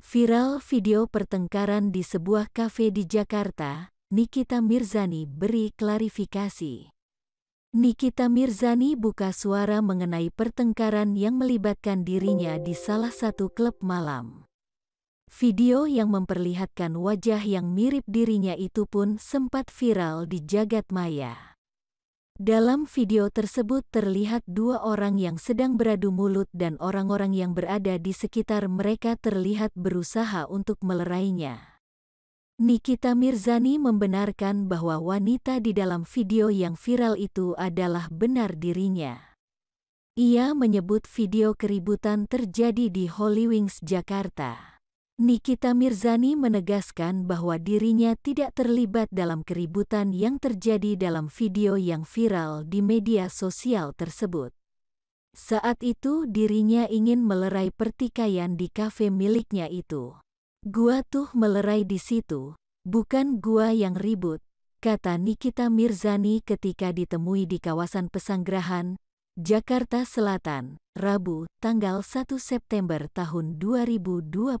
Viral video pertengkaran di sebuah kafe di Jakarta, Nikita Mirzani beri klarifikasi. Nikita Mirzani buka suara mengenai pertengkaran yang melibatkan dirinya di salah satu klub malam. Video yang memperlihatkan wajah yang mirip dirinya itu pun sempat viral di jagat maya. Dalam video tersebut terlihat dua orang yang sedang beradu mulut dan orang-orang yang berada di sekitar mereka terlihat berusaha untuk melerainya. Nikita Mirzani membenarkan bahwa wanita di dalam video yang viral itu adalah benar dirinya. Ia menyebut video keributan terjadi di Holy Wings, Jakarta. Nikita Mirzani menegaskan bahwa dirinya tidak terlibat dalam keributan yang terjadi dalam video yang viral di media sosial tersebut. Saat itu dirinya ingin melerai pertikaian di kafe miliknya itu. Gua tuh melerai di situ, bukan gua yang ribut, kata Nikita Mirzani ketika ditemui di kawasan Pesanggerahan, Jakarta Selatan. Rabu, tanggal 1 September tahun 2021.